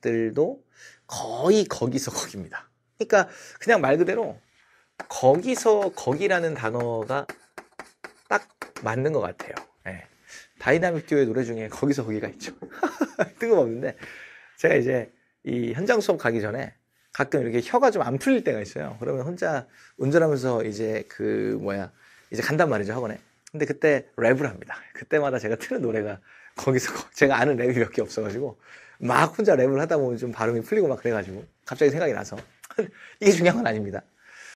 그룹들도 거의 거기서 거기입니다. 그러니까 그냥 말 그대로 거기서 거기라는 단어가 딱 맞는 것 같아요. 네. 다이나믹 듀오의 노래 중에 거기서 거기가 있죠. 뜬금없는데 제가 이제 이 현장 수업 가기 전에 가끔 이렇게 혀가 좀 안 풀릴 때가 있어요. 그러면 혼자 운전하면서 이제 그 뭐야 이제 간단 말이죠 학원에. 근데 그때 랩을 합니다. 그때마다 제가 틀는 노래가 거기서 제가 아는 랩이 몇 개 없어가지고 막 혼자 랩을 하다 보면 좀 발음이 풀리고 막 그래가지고 갑자기 생각이 나서 이게 중요한 건 아닙니다.